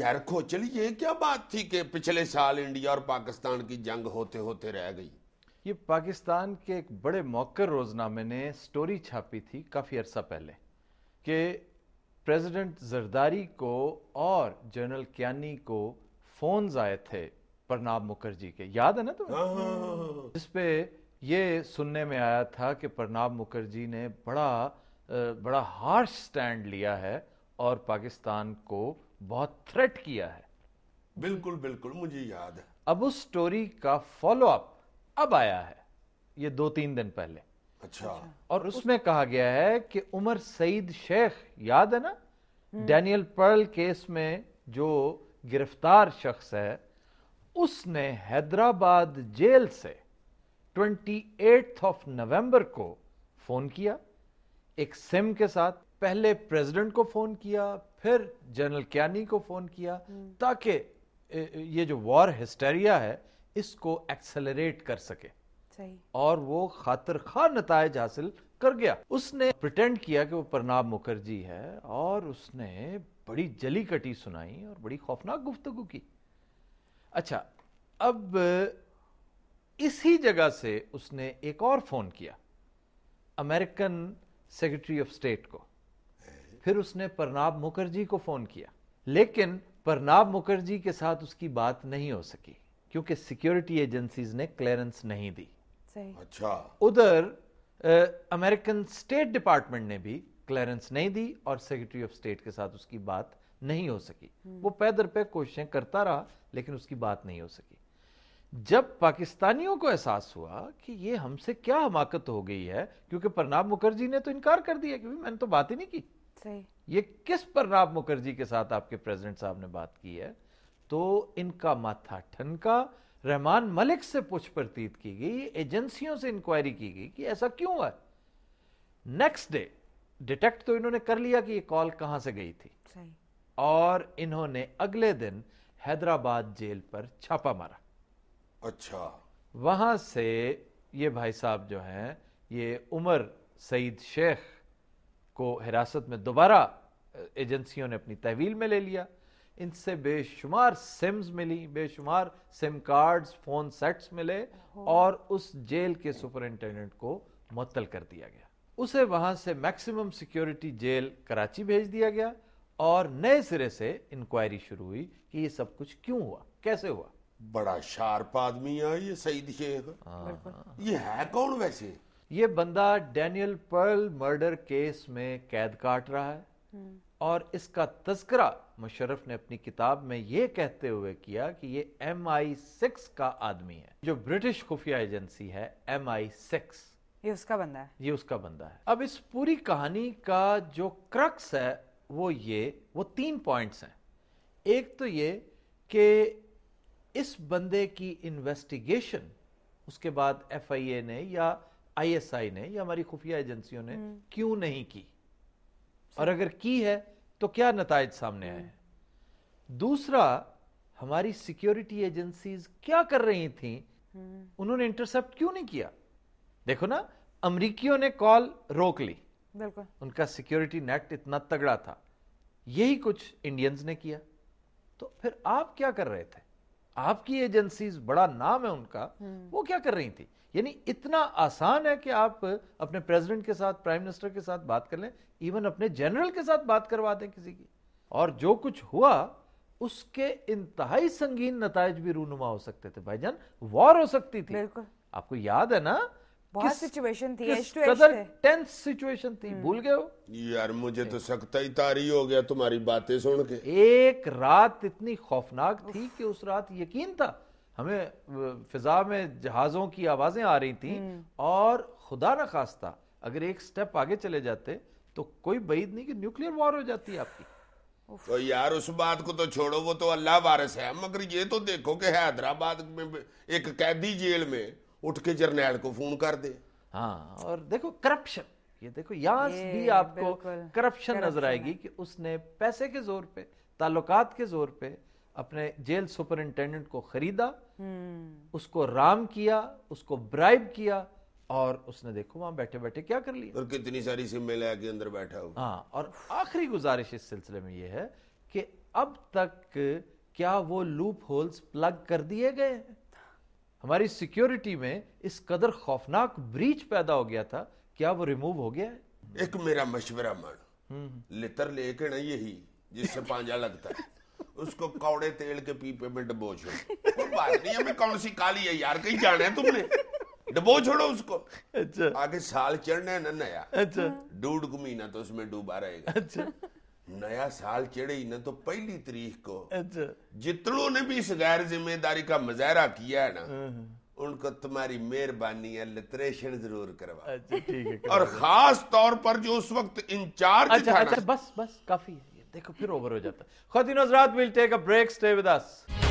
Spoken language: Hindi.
यार खोचल ये क्या बात थी कि पिछले साल इंडिया और पाकिस्तान की जंग होते होते रह गई ये पाकिस्तान के एक बड़े मौकर रोजनामे ने स्टोरी छापी थी काफ़ी अरसा पहले कि प्रेसिडेंट जरदारी को और जनरल क्यानी को फोन आए थे प्रणाब मुखर्जी के याद है ना तुम्हें हाँ, हाँ, हाँ, जिसपे ये सुनने में आया था कि प्रणाब मुखर्जी ने बड़ा बड़ा हार्श स्टैंड लिया है और पाकिस्तान को बहुत थ्रेट किया है बिल्कुल बिल्कुल मुझे याद है अब उस स्टोरी का फॉलो अप अब आया है ये दो तीन दिन पहले अच्छा, अच्छा। और उसमें कहा गया है कि उमर सईद शेख याद है ना डैनियल पर्ल केस में जो गिरफ्तार शख्स है उसने हैदराबाद जेल से ट्वेंटी एट्थ ऑफ नवंबर को फोन किया एक सिम के साथ पहले प्रेसिडेंट को फोन किया फिर जनरल क्यानी को फोन किया हम्म। ताकि ये जो वॉर हिस्टेरिया है इसको एक्सेलरेट कर सके और वो खातर खा नतज हासिल कर गया उसने प्रिटेंड किया कि वो प्रणाब मुखर्जी है और उसने बड़ी जली कटी सुनाई और बड़ी खौफनाक गुफ्तगु की अच्छा अब इसी जगह से उसने एक और फोन किया अमेरिकन सेक्रेटरी ऑफ स्टेट को फिर उसने प्रणाब मुखर्जी को फोन किया लेकिन प्रणाब मुखर्जी के साथ उसकी बात नहीं हो सकी क्योंकि सिक्योरिटी एजेंसीज ने क्लियरेंस नहीं दी अच्छा उधर अमेरिकन स्टेट डिपार्टमेंट ने भी क्लियरेंस नहीं दी और सेक्रेटरी ऑफ स्टेट के साथ उसकी बात नहीं हो सकी हम्म। वो पैदर पे कोशिशें करता रहा लेकिन उसकी बात नहीं हो सकी जब पाकिस्तानियों को एहसास हुआ कि ये हमसे क्या हमाकत हो गई है क्योंकि प्रणाब मुखर्जी ने तो इनकार कर दिया कि मैंने तो बात ही नहीं की सही ये किस प्रणाब मुखर्जी के साथ आपके प्रेसिडेंट साहब ने बात की है तो इनका माथा ठनका रहमान मलिक से पूछ प्रतीत की गई एजेंसियों से इंक्वायरी की गई कि ऐसा क्यों है नेक्स्ट डे डिटेक्ट तो इन्होंने कर लिया कि ये कॉल कहां से गई थी सही। और इन्होंने अगले दिन हैदराबाद जेल पर छापा मारा अच्छा वहां से ये भाई साहब जो हैं ये उमर सईद शेख को हिरासत में दोबारा एजेंसियों ने अपनी तहवील में ले लिया इनसे बेशुमार सिम्स मिली बेशुमार सिम कार्ड्स फ़ोन सेट्स मिले और उस जेल के सुपरिंटेंडेंट को मुतल कर दिया गया उसे वहां से मैक्सिमम सिक्योरिटी जेल कराची भेज दिया गया और नए सिरे से इंक्वायरी शुरू हुई कि ये सब कुछ क्यों हुआ कैसे हुआ बड़ा शार्प आदमी है ये सही शेख हाँ। ये है कौन वैसे ये बंदा डैनियल पर्ल मर्डर केस में कैद काट रहा है हम्म। और इसका तस्करा मुशरफ ने अपनी किताब में ये कहते हुए किया कि ये एम आई सिक्स का आदमी है जो ब्रिटिश खुफिया एजेंसी है एम आई सिक्स ये उसका बंदा है ये उसका बंदा है अब इस पूरी कहानी का जो क्रक्स है वो ये वो तीन पॉइंट्स हैं एक तो ये कि इस बंदे की इन्वेस्टिगेशन उसके बाद एफआईए ने या आईएसआई ने या हमारी खुफिया एजेंसियों ने हम्म। क्यों नहीं की और अगर की है तो क्या नतज सामने आए हम्म। दूसरा हमारी सिक्योरिटी एजेंसीज क्या कर रही थी हम्म। उन्होंने इंटरसेप्ट क्यों नहीं किया देखो ना अमरीकियों ने कॉल रोक ली बिल्कुल उनका सिक्योरिटी नेट इतना तगड़ा था यही कुछ इंडियंस ने किया तो फिर आप क्या कर रहे थे आपकी एजेंसीज बड़ा नाम है उनका हम्म। वो क्या कर रही थी यानी इतना आसान है कि आप अपने प्रेसिडेंट के साथ प्राइम मिनिस्टर के साथ बात कर लें इवन अपने जनरल के साथ बात करवा दें किसी की और जो कुछ हुआ उसके इंतहाई संगीन नतज भी रूनुमा हो सकते थे भाईजान वॉर हो सकती थी आपको याद है ना बहुत सिचुएशन थी किस कदर टेंस सिचुएशन थी hmm. भूल गए हो यार मुझे तो सकता ही तारी हो गया तुम्हारी बातें सुन के एक रात इतनी खौफनाक थी कि उस रात यकीन था हमें फिजा में जहाजों की आवाजें आ रही थी hmm. और खुदा न खास्ता अगर एक स्टेप आगे चले जाते तो कोई बईद नहीं कि न्यूक्लियर वॉर हो जाती है आपकी तो यार उस बात को तो छोड़ो वो तो अल्लाह वारिस है मगर ये तो देखो कि हैदराबाद में एक कैदी जेल में उठ के जरनैल को फोन कर दे हाँ और देखो करप्शन ये देखो यहाँ भी आपको करप्शन नजर आएगी कि उसने पैसे के जोर पे ताल्लुकात के जोर पे अपने जेल सुपरिंटेंडेंट को खरीदा हम्म। उसको राम किया उसको ब्राइब किया और उसने देखो वहां बैठे बैठे क्या कर लिया और कितनी सारी सिम्मे लेके अंदर बैठा हुआ हाँ और आखिरी गुजारिश इस सिलसिले में यह है कि अब तक क्या वो लूप होल्स प्लग कर दिए गए हैं हमारी सिक्योरिटी में इस कदर खौफनाक ब्रीच पैदा हो गया था क्या वो रिमूव हो गया है एक मेरा मशवरा मान हम्म, हम्म। लेतर लेके ना यही जिससे पांजा लगता है उसको कौड़े तेल के पीपे में डबो छोड़ो बात नहीं है मैं कौन सी काली है यार कहीं जाना है तुमने डबो छोड़ो उसको अच्छा आगे साल चढ़ना है ना नया अच्छा डूड ना तो उसमें डूबा रहेगा अच्छा नया साल चढ़े ही ना तो पहली तारीख को अच्छा। जितनों ने भी इस गैर जिम्मेदारी का मुजाहरा किया है ना हाँ, हाँ। उनको तुम्हारी मेहरबानी या लिटरेशन जरूर करवा अच्छा, और खास तौर पर जो उस वक्त इंचार्ज अच्छा, अच्छा, बस बस काफी है देखो फिर ओवर हो जाता खुद इन will take a break stay with us